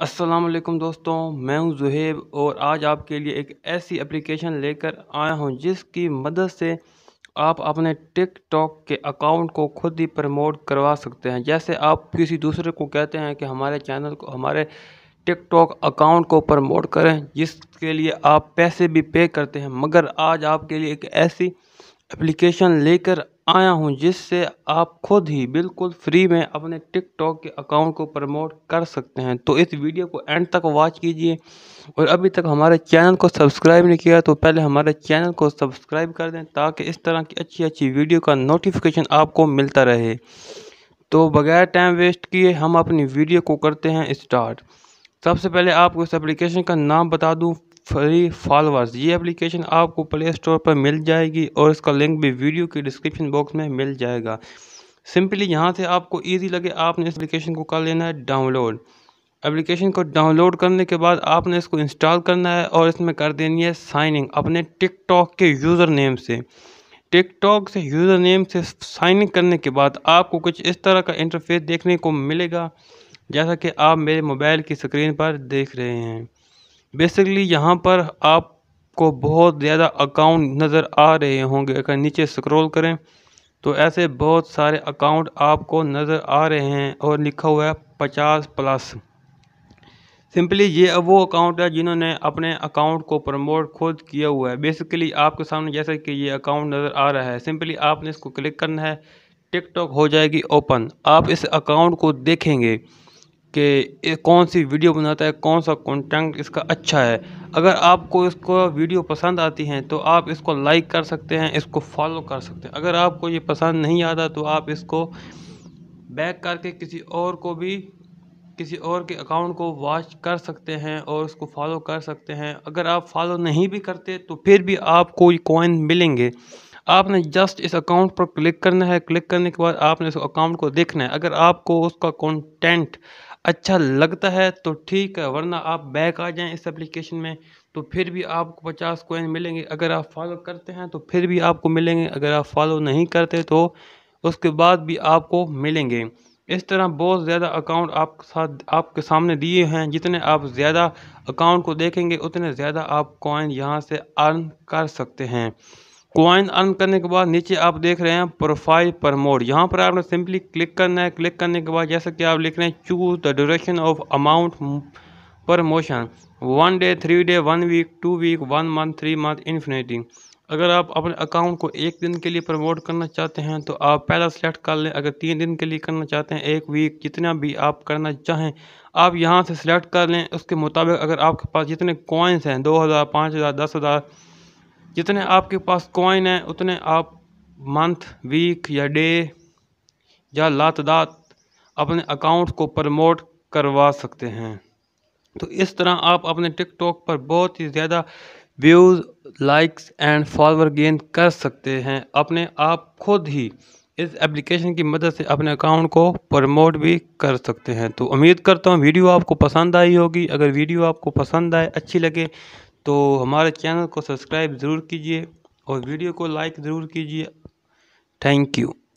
असलम दोस्तों मैं हूं जुहेब और आज आपके लिए एक ऐसी एप्लीकेशन लेकर आया हूं जिसकी मदद से आप अपने टिक टॉक के अकाउंट को खुद ही प्रमोट करवा सकते हैं जैसे आप किसी दूसरे को कहते हैं कि हमारे चैनल को हमारे टिक टॉक अकाउंट को प्रमोट करें जिसके लिए आप पैसे भी पे करते हैं मगर आज आपके लिए एक ऐसी एप्लीकेशन लेकर आया हूँ जिससे आप खुद ही बिल्कुल फ्री में अपने टिकटॉक के अकाउंट को प्रमोट कर सकते हैं तो इस वीडियो को एंड तक वॉच कीजिए और अभी तक हमारे चैनल को सब्सक्राइब नहीं किया तो पहले हमारे चैनल को सब्सक्राइब कर दें ताकि इस तरह की अच्छी अच्छी वीडियो का नोटिफिकेशन आपको मिलता रहे तो बगैर टाइम वेस्ट किए हम अपनी वीडियो को करते हैं स्टार्ट सबसे पहले आपको इस एप्लीकेशन का नाम बता दूँ फ्री फॉलोअर्स ये एप्लीकेशन आपको प्ले स्टोर पर मिल जाएगी और इसका लिंक भी वीडियो के डिस्क्रिप्शन बॉक्स में मिल जाएगा सिंपली यहाँ से आपको ईजी लगे आपने इस एप्लीकेशन को कर लेना है डाउनलोड एप्लीकेशन को डाउनलोड करने के बाद आपने इसको इंस्टॉल करना है और इसमें कर देनी है साइनिंग अपने टिकटॉक के यूज़र नेम से टिकटॉक से यूज़र नेम से साइनिंग करने के बाद आपको कुछ इस तरह का इंटरफेस देखने को मिलेगा जैसा कि आप मेरे मोबाइल की स्क्रीन पर देख रहे हैं बेसिकली यहाँ पर आपको बहुत ज़्यादा अकाउंट नज़र आ रहे होंगे अगर नीचे स्क्रॉल करें तो ऐसे बहुत सारे अकाउंट आपको नज़र आ रहे हैं और लिखा हुआ है पचास प्लस सिंपली ये अब वो अकाउंट है जिन्होंने अपने अकाउंट को प्रमोट खुद किया हुआ है बेसिकली आपके सामने जैसे कि ये अकाउंट नज़र आ रहा है सिंपली आपने इसको क्लिक करना है टिकटॉक हो जाएगी ओपन आप इस अकाउंट को देखेंगे कि कौन सी वीडियो बनाता है कौन सा कंटेंट इसका अच्छा है अगर आपको इसको वीडियो पसंद आती हैं तो आप इसको लाइक कर सकते हैं इसको फॉलो कर सकते हैं अगर आपको ये पसंद नहीं आता तो आप इसको बैक करके किसी और को भी किसी और के अकाउंट को वॉच कर सकते हैं और उसको फॉलो कर सकते हैं अगर आप फॉलो नहीं भी करते तो फिर भी आपको कॉइन मिलेंगे आपने जस्ट इस अकाउंट पर क्लिक करना है क्लिक करने के बाद आपने इस अकाउंट को देखना है अगर आपको उसका कंटेंट अच्छा लगता है तो ठीक है वरना आप बैक आ जाएं इस एप्लीकेशन में तो फिर भी आपको पचास कोइन मिलेंगे अगर आप फॉलो करते हैं तो फिर भी आपको मिलेंगे अगर आप फॉलो नहीं करते तो उसके बाद भी आपको मिलेंगे इस तरह बहुत ज़्यादा अकाउंट आपके साथ आपके सामने दिए हैं जितने आप ज़्यादा अकाउंट को देखेंगे उतने ज़्यादा आप कॉइन यहाँ से अर्न कर सकते हैं कॉइन अर्न करने के बाद नीचे आप देख रहे हैं प्रोफाइल पर मोड यहाँ पर आपने सिंपली क्लिक करना है क्लिक करने के बाद जैसा कि आप लिख रहे हैं choose the duration of amount promotion one day three day one week two week one month three month infinity अगर आप अपने अकाउंट को एक दिन के लिए प्रमोट करना चाहते हैं तो आप पहला सेलेक्ट कर लें अगर तीन दिन के लिए करना चाहते हैं एक वीक जितना भी आप करना चाहें आप यहां से सिलेक्ट कर लें उसके मुताबिक अगर आपके पास जितने कॉइन्स हैं दो हज़ार पाँच हज़ार दस हज़ार जितने आपके पास कॉइन हैं उतने आप मंथ वीक या डे या लातदात अपने अकाउंट को प्रमोट करवा सकते हैं तो इस तरह आप अपने टिकटॉक पर बहुत ही ज़्यादा views likes and follower gain कर सकते हैं अपने आप खुद ही इस एप्लीकेशन की मदद से अपने अकाउंट को प्रमोट भी कर सकते हैं तो उम्मीद करता हूँ वीडियो आपको पसंद आई होगी अगर वीडियो आपको पसंद आए अच्छी लगे तो हमारे चैनल को सब्सक्राइब ज़रूर कीजिए और वीडियो को लाइक ज़रूर कीजिए थैंक यू